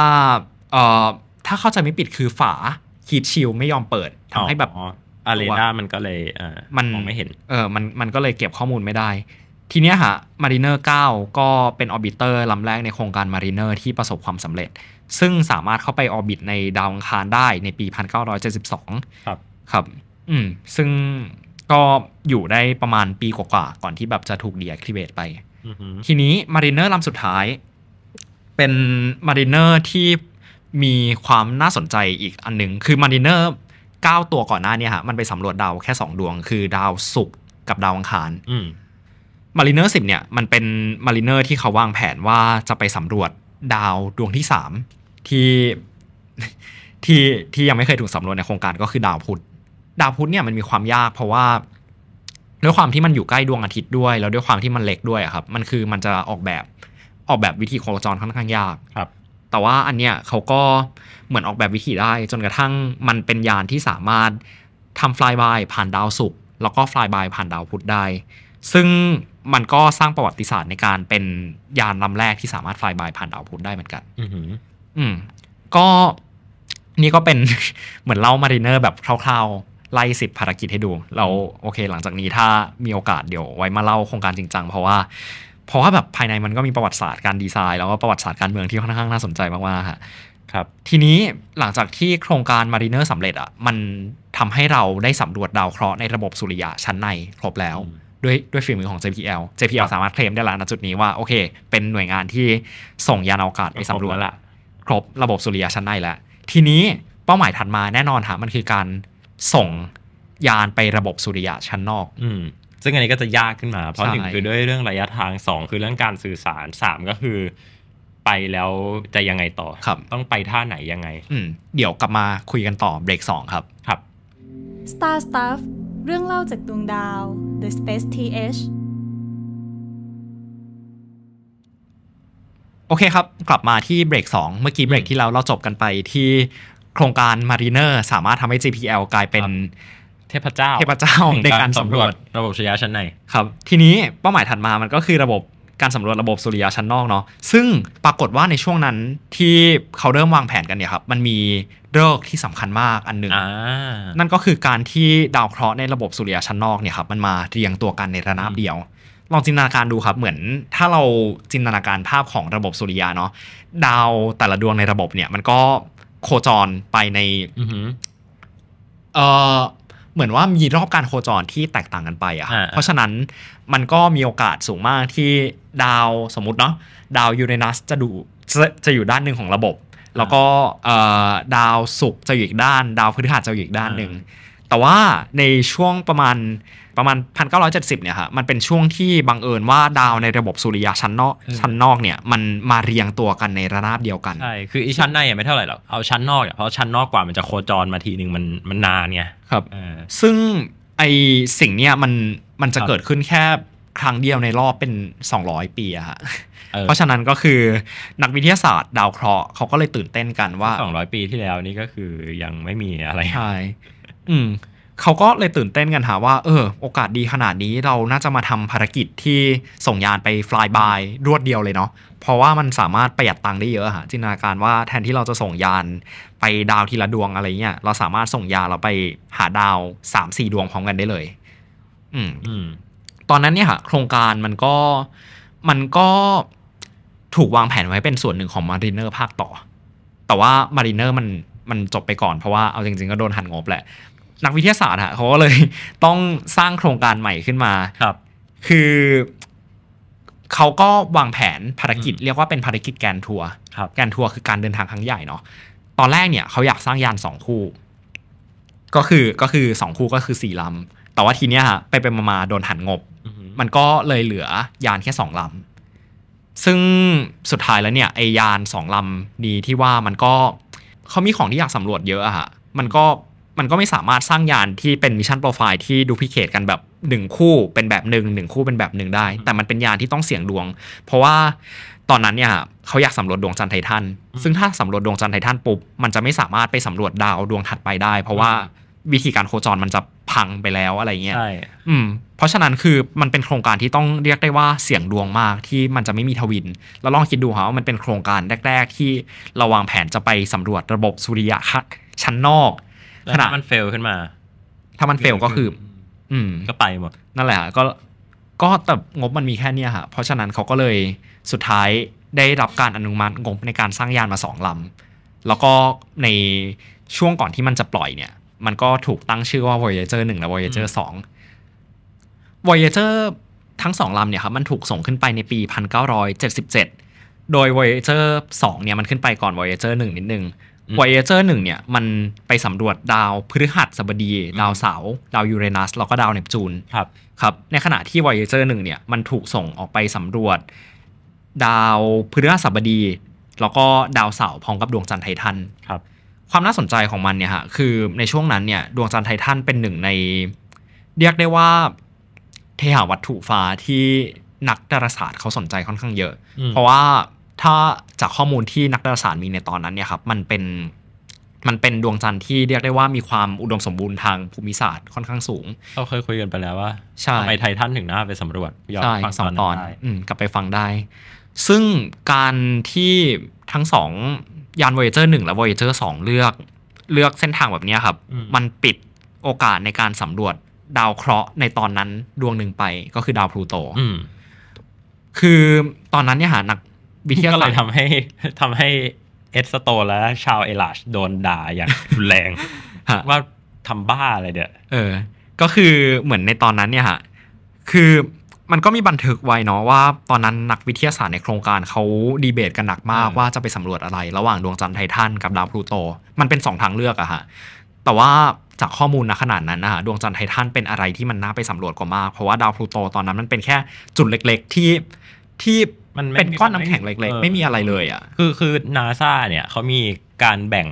เออถ้าเข้าใจไม่ปิดคือฝาคีดชิลไม่ยอมเปิดทำให้แบบอารีนามันก็เลยมันมองไม่เห็นเออมันมันก็เลยเก็บข้อมูลไม่ได้ทีเนี้ยฮะมาร a เนอร์เก้าก็เป็นออร์บิเตอร์ลำแรกในโครงการมาร a เนอร์ที่ประสบความสำเร็จ ซึ่งสามารถเข้าไปออร์บิทในดาวอังคารได้ในปี 1972ครับครับ อืมซึ่งก็อยู่ได้ประมาณปีกว่าาก่อนที่แบบจะถูกเดียคริเวตไปทีนี้มาร a เนอร์ลำสุดท้ายเป็นมาร a เนอร์ที่มีความน่าสนใจอีกอันหนึ่งคือมานอร์เก้9ตัวก่อนหน้านี้ฮะมันไปสำรวจดาวแค่ 2 ดวงคือดาวศุกร์กับดาวอังคารอืมาริเนอร์สิเนี่ยมันเป็นมาริเนอร์ที่เขาวางแผนว่าจะไปสำรวจดาวดวงที่สามที่ที่ที่ยังไม่เคยถูกสำรวจในโครงการก็คือดาวพุธดาวพุธเนี่ยมัน มีความยากเพราะว่า ด้วยความที่มันอยู่ใกล้ดวงอาทิตย์ด้วย แล้วด้วยความที่มันเล็กด้วยครับ มันคือมันจะออกแบบออกแบบวิธีโคจรค่อนข้างยากครับ แต่ว่าอันเนี้ยเขาก็เหมือนออกแบบวิธีได้ จนกระทั่งมันเป็นยานที่สามารถทำฟลายบายผ่านดาวศุกร์แล้วก็ฟลายบายผ่านดาวพุธได้ ซึ่งมันก็สร้างประวัติศาสตร์ในการเป็นยานลำแรกที่สามารถไฟบายผ่านดาวพุธได้เหมือนกัน อืมก็นี่ก็เป็นเหมือนเล่ามารีเนอร์แบบคร่าวๆไล่สิบภารกิจให้ดู แล้วโอเคหลังจากนี้ถ้ามีโอกาสเดี๋ยวไว้มาเล่าโครงการจริงจังเพราะว่า เพราะว่าแบบภายในมันก็มีประวัติศาสตร์การดีไซน์ แล้วก็ประวัติศาสตร์การเมืองที่ค่อนข้างน่าสนใจมากๆค่ะครับ ทีนี้หลังจากที่โครงการมารีเนอร์สำเร็จอ่ะมันทำให้เราได้สำรวจดาวเคราะห์ในระบบสุริยะชั้นในครบแล้วด้วยด้วยฝีมือของ JPL JPL สามารถเคลมได้แล้วณจุดนี้ว่าโอเค เป็นหน่วยงานที่ส่งยานอวกาศไปสำรวจละครบระบบสุริยะชั้นในแล้วทีนี้เป้าหมายถัดมาแน่นอนฮะมันคือการส่งยานไประบบสุริยะชั้นนอกอืซึ่งอันนี้ก็จะยากขึ้นมา เพราะหนึ่งคือด้วยเรื่องระยะทางสองคือเรื่องการสื่อสารสามก็คือไปแล้วจะยังไงต่อครับต้องไปท่าไหนยังไงอืเดี๋ยวกลับมาคุยกันต่อเบรกสองครับครับ Star Stuff เรื่องเล่าจากดวงดาว The Space TH โอเคครับ กลับมาที่เบรก2เมื่อกี้เบรกที่เราเราจบกันไปที่โครงการ Mariner สามารถทำให้ JPL กลายเป็นเทพเจ้าเทพเจ้าในการสำรวจระบบสุริยะชั้นใน ครับ ทีนี้เป้าหมายถัดมามันก็คือระบบการสำรวจระบบสุริยะชั้นนอกเนาะซึ่งปรากฏว่าในช่วงนั้นที่เขาเริ่มวางแผนกันเนี่ยครับ มันมีเลิกที่สำคัญมากอันหนึ่งนั่นก็คือการที่ดาวเคราะห์ในระบบสุริยะชั้นนอกเนี่ยครับมันมาเรียงตัวกันในระนาบเดียว ลองจินตนาการดูครับ เหมือนถ้าเราจินตนาการภาพของระบบสุริยะเนาะดาวแต่ละดวงในระบบเนี่ย มันก็โคจรไปในเออเหมือนว่ามีรอบการโคจรที่แตกต่างกันไปอะเพราะฉะนั้นมันก็มีโอกาสสูงมากที่ดาวสมมติเนาะดาวยูเรนัส จะดูจะอยู่ด้านหนึ่งของระบบแล้วก็ดาวศุกร์จะอยู่อีกด้าน ดาวพฤหัสจะอยู่อีกด้านหนึ่งแต่ว่าในช่วงประมาณประมาณ1970เนี่ยครับมันเป็นช่วงที่บังเอิญว่าดาวในระบบสุริยะชั้นนอกชั้นนอกเนี่ยมันมาเรียงตัวกันในระนาบเดียวกันใช่คืออีชั้นในไม่เท่าไหร่หรอกเอาชั้นนอกเพราะชั้นนอกกว่ามันจะโคจรมาทีหนึ่งมันมันนานไงครับซึ่งไอสิ่งเนี้ยมันมันจะเกิดขึ้นแค่ครั้งเดียวในรอบเป็น 200 ปีอะฮะเพราะฉะนั้นก็คือ นักวิทยาศาสตร์ดาวเคราะห์เขาก็เลยตื่นเต้นกันว่า 200 ปีที่แล้วนี่ก็คือยังไม่มีอะไรใช่อืม เขาก็เลยตื่นเต้นกันหาว่าเออโอกาสดีขนาดนี้เราน่าจะมาทำภารกิจที่ส่งยานไปฟลายบายรวดเดียวเลยเนาะเพราะว่ามันสามารถประหยัดตังค์ได้เยอะฮะจินตนาการว่า แทนที่เราจะส่งยานไปดาวทีละดวงอะไรเงี้ยเราสามารถส่งยานเราไปหาดาว3-4ดวงพร้อมกันได้เลย อืมตอนนั้นเนี่ยค่ะโครงการมันก็มันก็ถูกวางแผนไว้เป็นส่วนหนึ่งของมารีเนอร์ภาคต่อ แต่ว่ามารีเนอร์มันมันจบไปก่อน เพราะว่าเอาจริงๆ ก็โดนหันงบแหละ นักวิทยาศาสตร์ฮะเขาก็เลยต้องสร้างโครงการใหม่ขึ้นมาครับ คือเขาก็วางแผนภารกิจเรียกว่าเป็นภารกิจแกนทัวร์แกนทัวร์คือการเดินทางครั้งใหญ่เนาะตอนแรกเนี่ยเขาอยากสร้างยานสองคู่ ก็คือก็คือสองคู่ก็คือสี่ลำแต่ว่าทีเนี้ยฮะไปไปมาโดนหันงบมันก็เลยเหลือยานแค่สองลำ ซึ่งสุดท้ายแล้วเนี่ยไอยานสองลำนี้ที่ว่ามันก็เขามีของที่อยากสำรวจเยอะอะฮะมันก็มันก็ไม่สามารถสร้างยานที่เป็นมิชชั่นโปรไฟล์ที่ดูพิเคตกันแบบหนึ่งคู่เป็นแบบหนึ่งหนึ่งคู่เป็นแบบหนึ่งได้ แต่มันเป็นยานที่ต้องเสี่ยงดวง เพราะว่าตอนนั้นเนี่ยเขาอยากสำรวจดวงจันทร์ไททันซึ่งถ้าสำรวจดวงจันทร์ไททันปุ๊บมันจะไม่สามารถไปสำรวจดาวดวงถัดไปได้ เพราะว่าวิธีการโคจรมันจะพังไปแล้วอะไรเงี้ยใช่อืม เพราะฉะนั้นคือมันเป็นโครงการที่ต้องเรียกได้ว่าเสี่ยงดวงมากที่มันจะไม่มีทวิน แล้วลองคิดดูครับว่ามันเป็นโครงการแรก ๆ ที่เราวางแผนจะไปสำรวจระบบสุริยะชั้นนอกขณะมันเฟลขึ้นมา ถ้ามันเฟลก็คือ อืมก็ไปหมด นั่นแหละ ก็ก็แต่งบมันมีแค่เนี้ยฮะเพราะฉะนั้นเขาก็เลยสุดท้ายได้รับการอนุมัติงบในการสร้างยานมาสองลำ แล้วก็ในช่วงก่อนที่มันจะปล่อยเนี่ยมันก็ถูกตั้งชื่อว่า Voyager 1และ Voyager 2 Voyager ทั้งสองลำเนี่ยครับมันถูกส่งขึ้นไปในปี 1977 โดย Voyager 2เนี่ยมันขึ้นไปก่อน Voyager 1 นิดนึง Voyager 1เนี่ยมันไปสำรวจดาวพฤหัสบดี ดาวเสาร์ดาวยูเรนัสแล้วก็ดาวเนปจูนครับครับในขณะที่ Voyager 1เนี่ยมันถูกส่งออกไปสำรวจดาวพฤหัสบดี แล้วก็ดาวเสาร์พร้อมกับดวงจันทร์ไททันครับความน่าสนใจของมันเนี่ยฮะคือในช่วงนั้นเนี่ย ดวงจันทร์ไททันเป็นหนึ่งใน เรียกได้ว่าเทหวัตถุฟ้าที่นักดาราศาสตร์เขาสนใจค่อนข้างเยอะ เพราะว่าถ้าจากข้อมูลที่นักดาราศาสตร์มีในตอนนั้นเนี่ยครับ มันเป็นมันเป็นดวงจันทร์ที่เรียกได้ว่ามีความอุดมสมบูรณ์ทางภูมิศาสตร์ค่อนข้างสูงเราเคยคุยกันไปแล้วว่าทำไมไททันถึงน่าไปสำรวจย้อนฟังสองตอนกลับไปฟังได้ ซึ่งการที่ทั้งสองยาน Voyager 1และ Voyager 2เลือก เลือกเส้นทางแบบนี้ครับ มันปิดโอกาสในการสำรวจดาวเคราะห์ในตอนนั้นดวงหนึ่งไปก็คือดาวพลูโต คือตอนนั้นเนี่ยหา นัก วิทยาศาสตร์ก็เลยทำให้ทำให้เอสโตและชาวเอลาชโดนด่าอย่างรุนแรง ว่าทำบ้าอะไรเด้อเออ ก็คือเหมือนในตอนนั้นเนี่ยฮะ คือมันก็มีบันทึกไว้เนาะว่าตอนนั้นนักวิทยาศาสตร์ในโครงการเขาดีเบตกันหนักมากว่าจะไปสำรวจอะไรระหว่างดวงจันทร์ไททันกับดาวพลูโต มันเป็น 2ทางเลือกอะฮะแต่ว่าจากข้อมูลนะขนาดนั้นนะฮะดวงจันทร์ไททันเป็นอะไรที่มันน่าไปสำรวจกว่ามาก เพราะว่าดาวพลูโตตอนนั้นมันเป็นแค่จุดเล็ก ๆ ที่ที่มันเป็นก้อนน้ำแข็งเล็กๆ ไม่มีอะไรเลยอ่ะคือคือนาซาเนี่ยเขามีการแบ่ง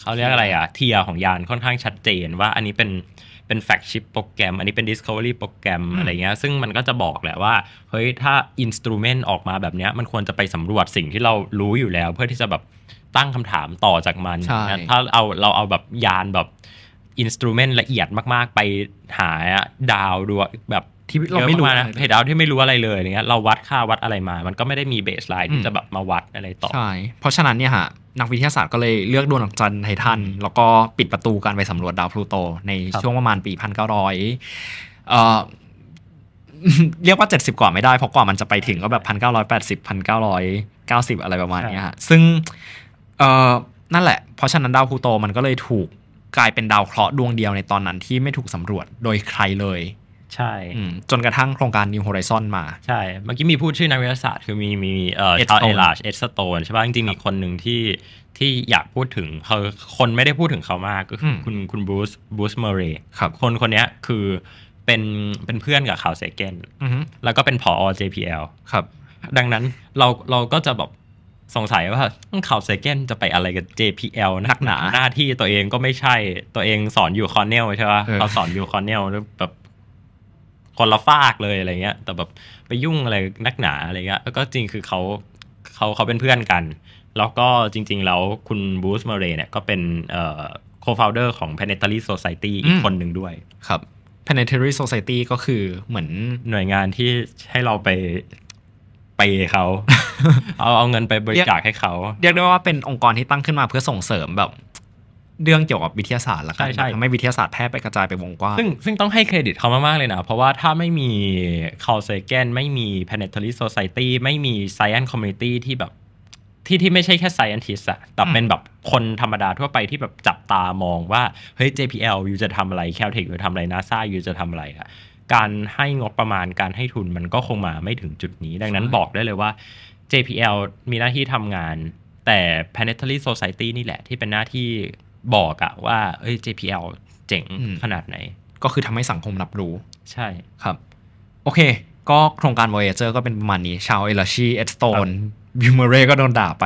เขาเรียกอะไรอ่ะเทียของยานค่อนข้างชัดเจนว่าอันนี้เป็นเป็นแฟกชิปโปรแกรม อันนี้เป็น Discovery โปรแกรมอะไรเงี้ยซึ่งมันก็จะบอกแหละว่า เฮ้ย ถ้าอินสตูเมนต์ออกมาแบบเนี้ยมันควรจะไปสำรวจสิ่งที่เรารู้อยู่แล้ว เพื่อที่จะแบบตั้งคำถามต่อจากมันนะถ้าเอาเราเอาแบบยานแบบอินสตูเมนต์ละเอียดมากๆ ไปหาดาวดูแบบที่เราไม่รู้นะเพดาวที่ไม่รู้อะไรเลยเงี้ยเราวัดค่าวัดอะไรมามันก็ไม่ได้มีเบสไลน์ที่จะแบบมาวัดอะไรต่อใช่เพราะฉะนั้นเนี่ยฮะนักวิทยาศาสตร์ก็เลยเลือกดวงจันทร์ไททันแล้วก็ปิดประตูการไปสำรวจดาวพลูโต ในช่วงประมาณปีพันเก้าร้อยเรียกว่า 70 กว่าไม่ได้ เพราะกว่ามันจะไปถึงก็แบบพันเก้าร้อยแปดสิบพันเก้าร้อยเก้าสิบอะไรประมาณนี้ฮะซึ่งนั่นแหละเพราะฉะนั้นดาวพลูโตมันก็เลยถูกกลายเป็นดาวเคราะห์ดวงเดียวในตอนนั้น ที่ไม่ถูกสำรวจโดยใครเลยใช่จนกระทั่งโครงการ New Horizon มาใช่เมื่อกี้มีพูดชื่อนักวิทยาศาสตร์คือมีมีเอ่อชเอลาชเอ็ดสโตนใช่ป่ะจริงๆมีคนหนึ่งที่ที่อยากพูดถึงเขาคนไม่ได้พูดถึงเขามากก็คือคุณคุณบรูซบรูซเมเรย์คนคนนี้คือเป็นเป็นเพื่อนกับข่าวเซเกนแล้วก็เป็นผอ JPL ครับ ดังนั้นเราเราก็จะแบบสงสัยว่าข่าวเซเกนจะไปอะไรกับ JPL นักหนาหน้าที่ตัวเองก็ไม่ใช่ตัวเองสอนอยู่คอนเนลใช่ป่ะเขาสอนอยู่คอนเนลแบบคนละฟากเลยอะไรเงี้ยแต่แบบไปยุ่งอะไรนักหนาอะไรเงี้ยแล้วก็จริงคือเขาเขาเขาเป็นเพื่อนกัน แล้วก็จริง ๆ แล้วคุณบูสมาเรเนี่ย ก็เป็นเอ่อโคฟาวเดอร์ของ Planetary Society อีกคนหนึ่งด้วยครับ Planetary Society ก็คือเหมือนหน่วยงานที่ให้เราไปไปเขา เอาเอาเงินไปบริจาคให้เขา เรียกได้ว่าเป็นองค์กรที่ตั้งขึ้นมาเพื่อส่งเสริมแบบเรื่องเกี่ยวกับวิทยาศาสตร์ละกัน่ทำให้วิทยาศาสตร์แพร่ไปกระจายไปวงกว้างซึ่งซึ่งต้องให้เครดิตเขามากๆเลยนะ เพราะว่าถ้าไม่มีคา r เซ a เ a นไม่มี p l เน e อริสโซไซตี้ไม่มีไซเอนคอมมิชชั่นที่แบบที่ที่ไม่ใช่แค่ไซ i อนติสอะแต่เป็นแบบคนธรรมดาทั่วไปที่แบบจับตามองว่าเฮ้ย JPL ยู่จะทำอะไรแคลเทคอยูจะทำอะไรนาซาอยู่จะทำอะไรอะการให้งบประมาณการให้ทุนมันก็คงมาไม่ถึงจุดนี้ ดังนั้นบอกได้เลยว่า JPL มีหน้าที่ทำงาน แต่ Planetary Society นี่แหละ ที่เป็นหน้าที่บอกอะว่าเอ้ย JPL เจ๋งขนาดไหน ก็คือทำให้สังคมรับรู้ ใช่ครับโอเค ก็โครงการ Voyager ก็เป็นประมาณนี้ชาวเอลชีเอ็ดสโตนบิวเมเรก็โดนด่าไป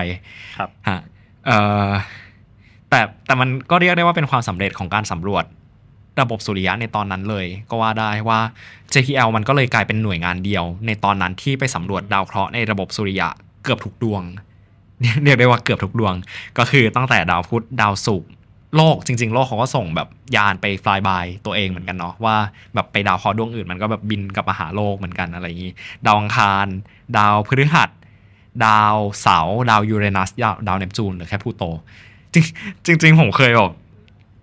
ครับฮะเอ่อแต่แต่มันก็เรียกได้ว่าเป็นความสำเร็จของการสำรวจระบบสุริยะในตอนนั้นเลย ก็ว่าได้ว่า JPL มันก็เลยกลายเป็นหน่วยงานเดียว ในตอนนั้นที่ไปสำรวจดาวเคราะห์ในระบบสุริยะเกือบทุกดวง เรียกได้ว่าเกือบทุกดวง ก็คือตั้งแต่ดาวพุธดาวศุกร์โลกจริงๆโลกเขาก็ส่งแบบยานไปฟลายบายตัวเองเหมือนกันเนาะว่าแบบไปดาวเคราะห์ดวงอื่นมันก็แบบบินกลับมาหาโลกเหมือนกันอะไรอย่างนี้ดาวอังคารดาวพฤหัสดาวเสาดาวยูเรนัสดาวเนปจูนหรือแค่พูโตจริงจริงผมเคยแบบ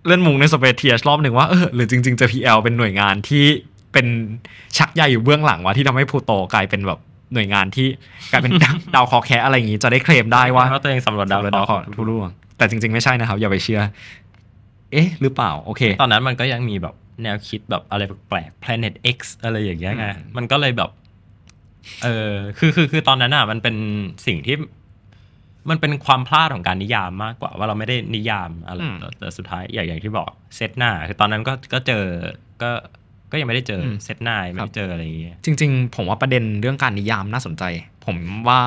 เล่นมุงในสเปเทียสรอบหนึ่งว่าเออหรือจริงๆจะพีเอลเป็นหน่วยงานที่เป็นชักใหญ่อยู่เบื้องหลังว่าที่ทำให้พูโตกลายเป็นแบบหน่วยงานที่กลายเป็นดาวคอแครอะไรอย่างนี้ จะได้เคลมได้ว่าตัวเองสำรวจดาวเคราะห์ทุลด่งแต่จริงๆไม่ใช่นะครับ อย่าไปเชื่อเอ๊ะ หรือเปล่าโอเค ตอนนั้นมันก็ยังมีแบบแนวคิดแบบอะไรแปลก Planet X อะไรอย่างเงี้ยไงมันก็เลยแบบเออคือคือคือตอนนั้นอ่ะมันเป็นสิ่งที่มันเป็นความพลาดของการนิยามมากกว่าว่าเราไม่ได้นิยามอะไรแต่สุดท้ายอย่างอย่างที่บอกเซตหน้าคือตอนนั้นก็ก็เจอก็ ก็ยังไม่ได้เจอเซตหน้าไม่ได้เจออะไรอย่างเงี้ยจริง ๆ ผมว่าประเด็นเรื่องการนิยามน่าสนใจ ผมว่า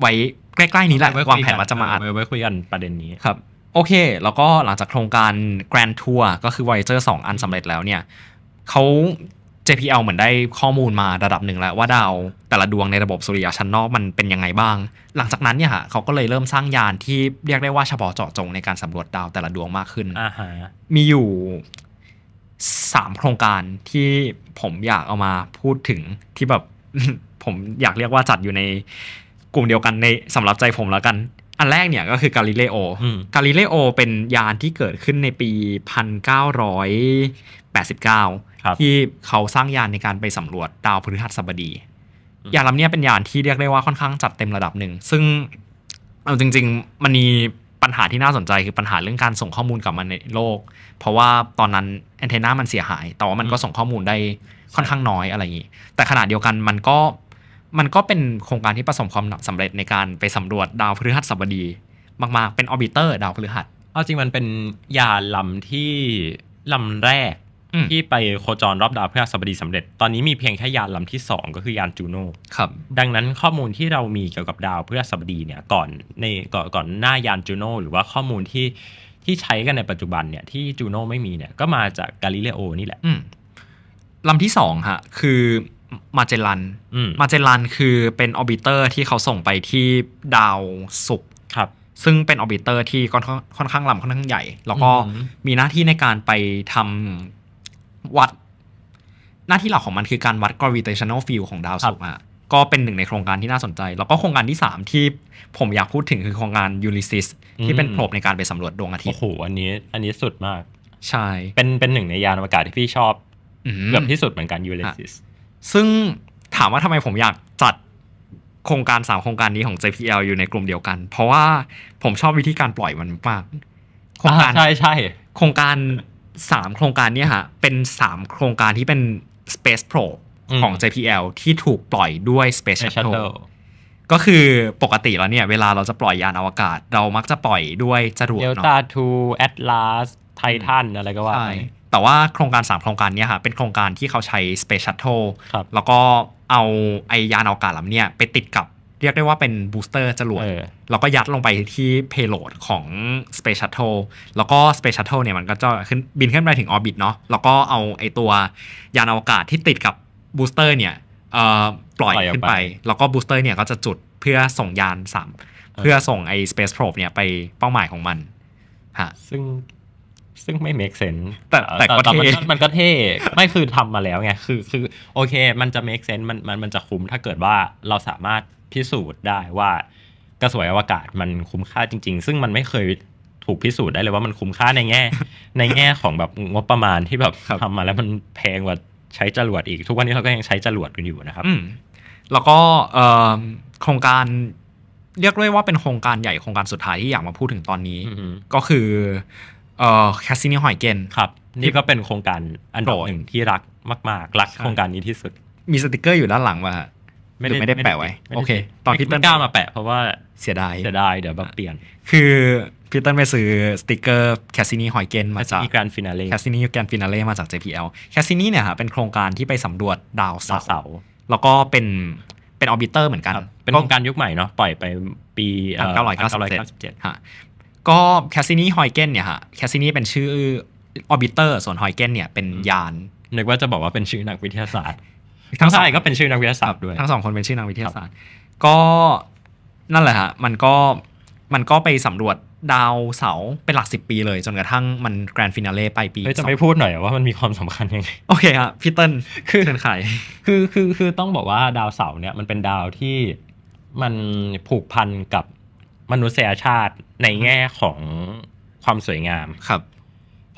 ไว้ใกล้ๆ นี้แหละวางแผนว่าจะมาอัดไว้คุยกันประเด็นนี้ครับโอเค แล้วก็หลังจากโครงการ Grand Tour ก็คือ Voyager 2 อันสำเร็จแล้วเนี่ยเขา JPL เหมือนได้ข้อมูลมาระดับหนึ่งแล้ว ว่าดาวแต่ละดวงในระบบสุริยะชั้นนอกมันเป็นยังไงบ้าง หลังจากนั้นเนี่ยเขาก็เลยเริ่มสร้างยานที่เรียกได้ว่าเฉพาะเจาะจงในการสำรวจดาวแต่ละดวงมากขึ้น มีอยู่ 3 โครงการที่ผมอยากเอามาพูดถึงที่แบบผมอยากเรียกว่าจัดอยู่ในกลุ่มเดียวกันในสำหรับใจผมแล้วกันอันแรกเนี่ยก็คือกาลิเลโอกาลิเลโอเป็นยานที่เกิดขึ้นในปี 1989ที่เขาสร้างยานในการไปสำรวจดาวพฤหัสบดี ยานลำนี้เป็นยานที่เรียกได้ว่าค่อนข้างจัดเต็มระดับหนึ่ง ซึ่งเอาจริง ๆ มันมีปัญหาที่น่าสนใจคือปัญหาเรื่องการส่งข้อมูลกลับมาในโลก เพราะว่าตอนนั้นแอนเทนามันเสียหายแต่ว่ามันก็ส่งข้อมูลได้ค่อนข้างน้อยอะไรอย่างนี้แต่ขณะเดียวกันมันก็มันก็เป็นโครงการที่ประสมความสำเร็จในการไปสำรวจดาวพฤหัสบดี มากๆ เป็นออบิเตอร์ดาวพฤหัสเอาจริงมันเป็นยานลำที่ลำแรก ที่ไปโคจรรอบดาวพฤหัสบดีสำเร็จ ตอนนี้มีเพียงแค่ยานลำที่ 2 ก็คือยานจูโน่ ครับ ดังนั้นข้อมูลที่เรามีเกี่ยวกับดาวพฤหัสบดีเนี่ย ก่อนในก่อนก่อนหน้ายานจูโน่หรือว่าข้อมูลที่ที่ใช้กันในปัจจุบันเนี่ยที่จูโน่ไม่มีเนี่ยก็มาจากกาลิเลโอ นี่แหละลำที่สองฮะคือมาเจลันมาเจลันคือเป็นออบิเตอร์ที่เขาส่งไปที่ดาวศุกร์ครับ ซึ่งเป็นออบิเตอร์ที่ค่อนข้างลำค่อนข้างใหญ่ แล้วก็มีหน้าที่ในการไปทำวัด หน้าที่หลักของมันคือการวัด gravitational field ของดาวศุกร์อ่ะก็เป็นหนึ่งในโครงการที่น่าสนใจ แล้วก็โครงการที่3ที่ผมอยากพูดถึงคือโครงการยูริซิสที่เป็นโพรบในการไปสำรวจดวงอาทิตย์โอ้โหอันนี้ อันนี้สุดมากใช่ เป็นเป็นหนึ่งในยานอวกาศที่พี่ชอบเกือบที่สุดเหมือนกันยูริซิสซึ่งถามว่าทำไมผมอยากจัดโครงการ 3 โครงการนี้ของ JPL อยู่ในกลุ่มเดียวกัน เพราะว่าผมชอบวิธีการปล่อยมันมากโครงการใช่ใช่โครงการ 3 โครงการนี้ฮะเป็น 3 โครงการที่เป็น Space Pro ของ JPL ที่ถูกปล่อยด้วย Space Shuttle ก็คือปกติแล้วเนี่ย เวลาเราจะปล่อยยานอวกาศเรามักจะปล่อยด้วยจรวดเนาะเดลต a าทูแอตลาสไททันอะไรก็ว่าไปแต่ว่าโครงการ3โครงการนี้ค่ะเป็นโครงการที่เขาใช้ Space Shuttle แล้วก็เอาไอยานอวกาศลำเนี้ยไปติดกับเรียกได้ว่าเป็นบูสเตอร์จรวดแล้วก็ยัดลงไปที่เพโลดของ Space Shuttle แล้วก็ Space Shuttle เนี่ยมันก็จะขึ้นบินขึ้นไปถึงออร์บิทเนาะแล้วก็เอาไอตัวยานอวกาศที่ติดกับบูสเตอร์เนี่ยปล่อยขึ้นไปแล้วก็บูสเตอร์เนี่ยก็จะจุดเพื่อส่งยานสามเพื่อส่งไอ Space Probe เนี่ยไปเป้าหมายของมันฮะซึ่งซึ่งไม่เมกเซนแต่แต่ก็เท่มันก็เท่ไม่คือทำมาแล้วไงคือคือ โอเค มันจะเมกเซนมันมันมันจะคุ้มถ้าเกิดว่าเราสามารถพิสูจน์ได้ว่า กระสวยอวกาศมันคุ้มค่าจริง ๆ ซึ่งมันไม่เคยถูกพิสูจน์ได้เลยว่ามันคุ้มค่าในแง่ ในแง่ของแบบงบประมาณที่แบบทำมาแล้วมันแพงกว่าใช้จรวดอีกทุกวันนี้เราก็ยังใช้จรวดกันอยู่นะครับแล้วก็โครงการ เรียกได้ว่าเป็นโครงการใหญ่โครงการสุดท้ายที่อยากมาพูดถึงตอนนี้ก็คือเอ่อคาสิโนหอยเกนครับ นี่ก็เป็นโครงการอันดับหนึ่งที่รักมากๆ รักโครงการนี้ที่สุด มีสติกเกอร์อยู่ด้านหลังว่ะฮะไม่ได้หรือไม่ได้แปะไว้โอเค ตอนพี่เต้นกล้ามาแปะ เพราะว่าเสียดายเสียดายเดี๋ยวแบบเปลี่ยน คือพี่เต้นไปซื้อสติกเกอร์แคสซินีหอยเกนมาจากีกรนฟินาเล่แคสซินีแกนฟินาเล่มาจาก JPL แคสซินีเนี่ยฮะเป็นโครงการที่ไปสำรวจดาวเสาร์แล้วก็เป็นเป็นออร์บิเตอร์เหมือนกันเป็นโครงการยุคใหม่เนาะปล่อยไปปี1997็ดก็แคสซินีฮอยเกนเนี่ยฮะแคสซินีเป็นชื่อออบิเตอร์ส่วนฮอยเกนเนี่ยเป็นยานนึกว่าจะบอกว่าเป็นชื่อนักวิทยาศาสตร์ ทั้งสองก็เป็นชื่อนักวิทยาศาสตร์ด้วยทั้งสองคนเป็นชื่อนักวิทยาศาสตร์ ก็นั่นแหละฮะมันก็มันก็ไปสำรวจดาวเสาเป็นหลักสิบปีเลย จนกระทั่งมันแกรนด์ฟินาเล่ไปปีจะไม่พูดหน่อยว่ามันมีความสำคัญยังไงโอเคครับพี่เติ้ลคือเชิญไข่คือคือคือต้องบอกว่าดาวเสาเนี่ยมันเป็นดาวที่มันผูกพันกับมนุษยชาติในแง่ของความสวยงาม ครับ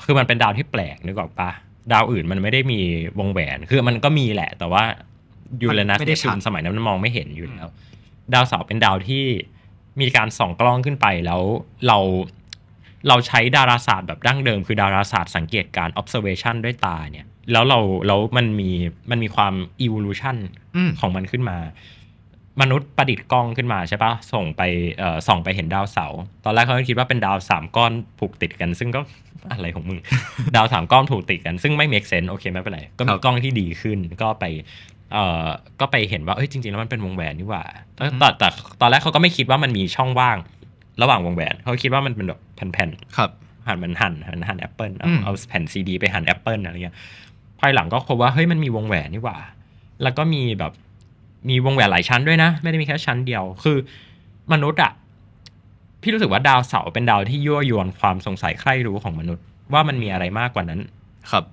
คือมันเป็นดาวที่แปลกนึกออกปะดาวอื่นมันไม่ได้มีวงแหวน คือมันก็มีแหละ แต่ว่ายูเรนัสในชุมสมัยนั้นมันมองไม่เห็นอยู่แล้ว ดาวเสาร์เป็นดาวที่มีการส่องกล้องขึ้นไปแล้วเราเราใช้ดาราศาสตร์แบบดั้งเดิมคือดาราศาสตร์สังเกตการ observation ด้วยตาเนี่ย แล้วเราแล้วมันมีมันมีความ evolution ของมันขึ้นมามนุษย์ประดิษฐ์กล้องขึ้นมาใช่ปะส่งไปส่องไปเห็นดาวเสาตอนแรกเขาคิดว่าเป็นดาวสามก้อนผูกติดกัน ซึ่งก็อะไรของมึงดาวสามก้อนถูกติดกัน ซึ่งไม่เมคเซนโอเคไม่เป็นไร ก็มีกล้องที่ดีขึ้นก็ไป เอ่อก็ไปเห็นว่าเอ้ยจริงๆ แล้วมันเป็นวงแหวนนี่หว่าแต่แต่ตอนแรกเขาก็ไม่คิดว่ามันมีช่องว่างระหว่างวงแหวนเขาคิดว่ามันเป็นแบบแผ่นๆครับหั่นมันหั่นหั่นหั่นแอปเปิลเอาแผ่นซีดีไปหั่นแอปเปิลอะไรเงี้ย ภายหลังก็พบว่าเฮ้ยมันมีวงแหวนนี่หว่า แล้วก็มีแบบมีวงแหวนหลายชั้นด้วยนะ ไม่ได้มีแค่ชั้นเดียวคือ มนุษย์อะพี่รู้สึกว่าดาวเสาเป็นดาวที่ยั่วยวนความสงสัยใคร่รู้ของมนุษย์ ว่ามันมีอะไรมากกว่านั้น ครับ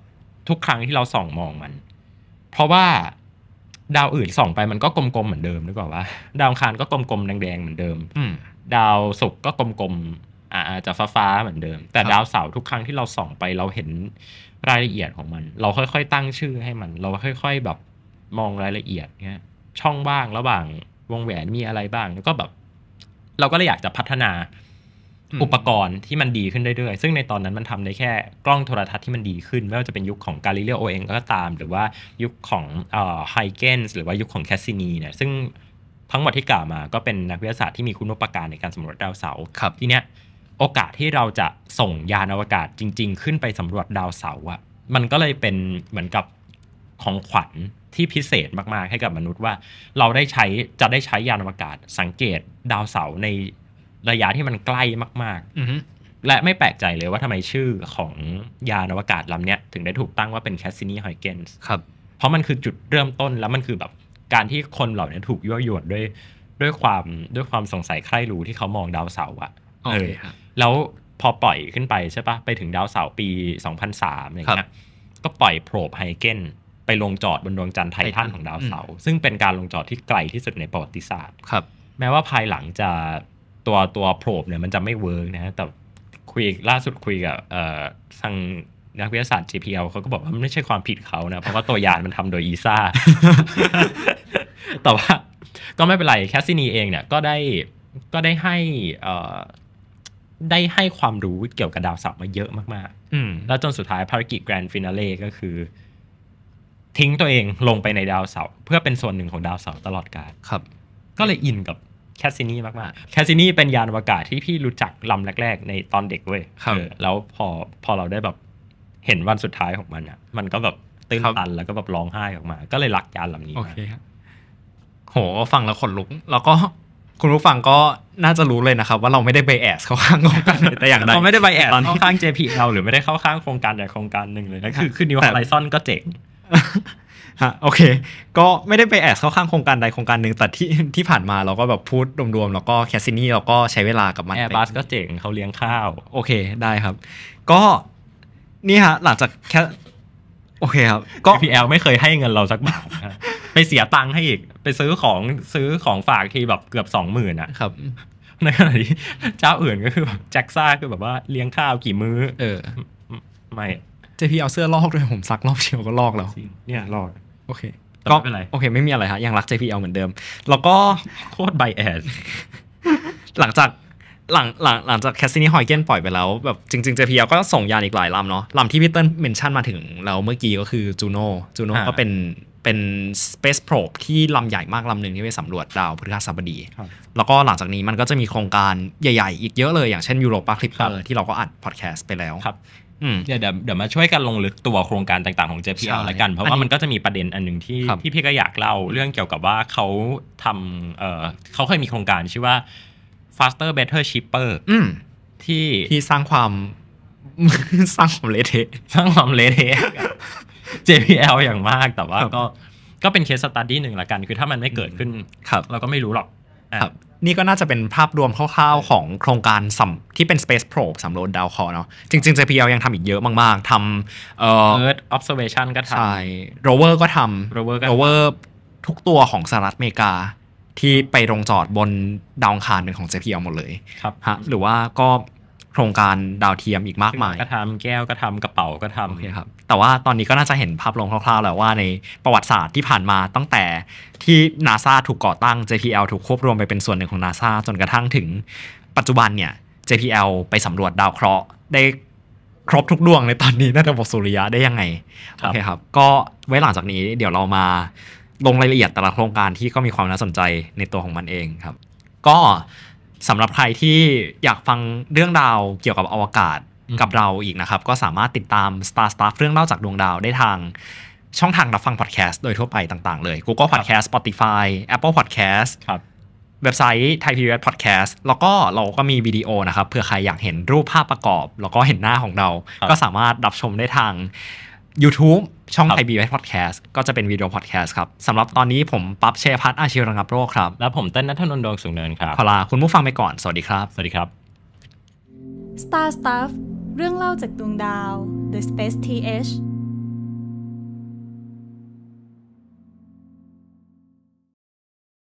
ทุกครั้งที่เราส่องมองมัน เพราะว่าดาวอื่นส่องไปมันก็กลมๆ เหมือนเดิมหรือเปว่าดาวคารก็กลมๆแดงๆเหมือนเดิมดาวศุกร์ก็กลมๆอาจจะฟ้าๆเหมือนเดิม แต่ดาวเสาร์ทุกครั้งที่เราส่องไปเราเห็นรายละเอียดของมัน เราค่อย ๆ ตั้งชื่อให้มัน เราค่อย ๆ แบบมองรายละเอียดเนี้ยช่องบ้าง ระหว่างวงแหวนมีอะไรบ้าง แล้วก็แบบเราก็เลยอยากจะพัฒนาอุปกรณ์ที่มันดีขึ้นเรื่อยๆซึ่งในตอนนั้นมันทำได้แค่กล้องโทรทัศน์ที่มันดีขึ้น ไม่ว่าจะเป็นยุคของกาลิเลโอเอง ก็ตาม หรือว่ายุคของไฮเกนส์หรือว่ายุคของแคสซินีเนี่ยซึ่งทั้งหมดที่กล่าวมาก็เป็นนักวิทยาศาสตร์ที่มีคุณุปการในการสำรวจดาวเสาร์ทีเนี้ยโอกาสที่เราจะส่งยานอวกาศจริง ๆ ขึ้นไปสำรวจดาวเสาร์อะมันก็เลยเป็นเหมือนกับของขวัญที่พิเศษมากๆ ให้กับมนุษย์ว่า เราได้ใช้จะได้ใช้ยานอวกาศสังเกตดาวเสาร์ในระยะที่มันใกล้มากๆและไม่แปลกใจเลยว่าทำไมชื่อของยานอวกาศลำเนี้ยถึงได้ถูกตั้งว่าเป็นแคสซินีไฮเกนส์ครับเพราะมันคือจุดเริ่มต้นแล้วมันคือแบบการที่คนเหล่านี้ถูกยั่วยวนด้วยด้วยความด้วยความสงสัยใคร่รู้ที่เขามองดาวเสาร์อะเออแล้วพอปล่อยขึ้นไปใช่ปะไปถึงดาวเสาร์ปี 2003อะไรเงี้ยก็ปล่อยโพรบไฮเกนไปลงจอดบนดวงจันทร์ไททันของดาวเสาร์ซึ่งเป็นการลงจอดที่ไกลที่สุดในประวัติศาสตร์ ครับ แม้ว่าภายหลังจะตัวตัวโพรบเนี่ย มันจะไม่เวิร์กนะแต่คุยล่าสุดคุยกับทางนักวิทยาศาสตร์ JPL เขาก็บอกว่าไม่ใช่ความผิดเขานะเพราะว่าตัวยานมันทำโดยอีซ่า แต่ว่าก็ไม่เป็นไรแคสซินีเองเนี่ยก็ได้ก็ได้ให้ได้ให้ความรู้เกี่ยวกับดาวเสาร์มาเยอะมากๆแล้วจนสุดท้ายภารกิจแกรนด์ฟินาเล่ก็คือทิ้งตัวเองลงไปในดาวเสาร์เพื่อเป็นส่วนหนึ่งของดาวเสาร์ตลอดกาลครับ ก็เลยอินกับแคสซินีมากๆแคสซินีเป็นยานอวกาศที่พี่รู้จักลำแรก ๆ ในตอนเด็กเว้ยแล้วพอพอเราได้แบบเห็นวันสุดท้ายของมันอ่ะมันก็แบบตื้นตันแล้วก็แบบร้องไห้ออกมา ก็เลยรักยานลำนี้โอเคครับ โหฟังแล้วขนลุก แล้วก็คุณผู้ฟังก็น่าจะรู้เลยนะครับ ว่าเราไม่ได้ไปแอสเข้าข้างโครงการแต่อย่างใดเราไม่ได้ไปแอสเข้าข้างเจพีเราหรือไม่ได้เข้าข้างโครงการใดโครงการหนึ่งเลยนะคือคือนิวฮไลซอนก็เจ๋งฮะ โอเค ก็ไม่ได้ไปแอบเข้าข้างโครงการใด โครงการหนึ่งแต่ที่ที่ผ่านมาเราก็แบบพูดรวมๆ แล้วก็แคสซินี่เราก็ใช้เวลากับมันแอร์บัสก็เจ๋งเขาเลี้ยงข้าว โอเค ได้ครับ ก็นี่ฮะหลังจากแค โอเคครับ ก็พีอลไม่เคยให้เงินเราสักบาทไปเสียตังค์ให้อีก ไปซื้อของซื้อของฝากทีแบบเกือบสองหมื่นอ่ะ ครับในขณะที่เจ้าอื่นก็คือแบบแจ็คซ่าคือแบบว่าเลี้ยงข้าวกี่มื้อเออไม่เจพีเอาเสื้อลอกด้วย ผมซักรอบเดียวก็ลอกแล้วเนี่ยลอกโอเคก็ไม่เป็นไรโอเค ไม่มีอะไรฮะ ยังรักเจพีเอาเหมือนเดิม แล้วก็ โคตรไบแอด หลังจากหลังหลังหลังจากแคสซินีฮอยเกนปล่อยไปแล้วแบบจริง ๆเจพเอาก็ส่งยานอีกหลายลำเนาะลำที่พี่เติ้ลเมนชั่นมาถึงแล้วเมื่อกี้ก็คือจูโน่จูโน่ก็เป็นเป็น Space Probe ที่ลำใหญ่มากลำหนึ่งที่ไปสำรวจดาวพฤหัสบดีแล้วก็หลังจากนี้มันก็จะมีโครงการใหญ่ๆอีกเยอะเลยอย่างเช่นยูโรปาคลิปเตอร์ที่เราก็อัดพอดแคสต์ไปแล้วเดี๋ยวเดี๋ยวมาช่วยกันลงลึกตัวโครงการต่างๆของ JPL แล้วกัน เพราะว่ามันก็จะมีประเด็นอันหนึ่งที่ที่พี่ก็อยากเล่า เรื่องเกี่ยวกับว่าเขาทำเออเขาเคยมีโครงการชื่อว่า faster better cheaper ที่ที่สร้างความสร้างความเละเทะสร้างความเละเทะ JPL อย่างมากแต่ว่าก็ก็เป็นเคสสตัดดี้หนึ่งละกัน คือถ้ามันไม่เกิดขึ้นเราก็ไม่รู้หรอกนี่ก็น่าจะเป็นภาพรวมคร่าวๆ ของโครงการสัมที่เป็น Space Probe สำรวจดาวเคราะห์เนาะจริงๆ JPL ยังทำอีกเยอะมากๆทำเอ่อ Earth Observation ก็ทำใช่ Rover ก็ทำ Rover ก็ Rover ทุกตัวของสหรัฐอเมริกาที่ไปลงจอดบนดาวอังคารเป็นของ JPL หมดเลยครับฮะหรือว่าก็โครงการดาวเทียมอีกมากมาย ก็ทำแก้วก็ทำกระเป๋าก็ทำโอเคครับ แต่ว่าตอนนี้ก็น่าจะเห็นภาพลงคร่าวๆแล้วว่าในประวัติศาสตร์ที่ผ่านมาตั้งแต่ที่นาซาถูกก่อตั้ง JPL ถูกควบรวมไปเป็นส่วนหนึ่งของนาซาจนกระทั่งถึงปัจจุบันเนี่ย JPL ไปสำรวจดาวเคราะห์ ได้ครบทุกดวงในตอนนี้ในระบบสุริยะได้ยังไงโอเคครับ ก็ไว้หลังจากนี้เดี๋ยวเรามาลงรายละเอียดแต่ละโครงการที่ก็มีความน่าสนใจในตัวของมันเองครับ ก็สำหรับใครที่อยากฟังเรื่องราวเกี่ยวกับอวกาศกับเราอีกนะครับ ก็สามารถติดตาม Star Stuff เรื่องเล่าจากดวงดาวได้ทาง ช่องทางรับฟังพอดแคสต์โดยทั่วไปต่างๆเลย Google Podcast Spotify Apple Podcast ครับเว็บไซต์ Thai PBS Podcast แล้วก็เราก็มีวิดีโอนะครับเผื่อใครอยากเห็นรูปภาพประกอบ แล้วก็เห็นหน้าของเรา ก็สามารถรับชมได้ทาง YouTube ช่องไทยบีไวพอดแคสต์ก็จะเป็นวิดีโอพอดแคสต์ครับ สำหรับตอนนี้ผมปั๊บเชยพัฒอาชีวระงับโรคครับ และผมเต้นนัทนนท์ดวงสุงเนินครับพลาคุณผู้ฟังไปก่อนสวัสดีครับ สวัสดีครับ Star Stuff เรื่องเล่าจากดวงดาว The Space TH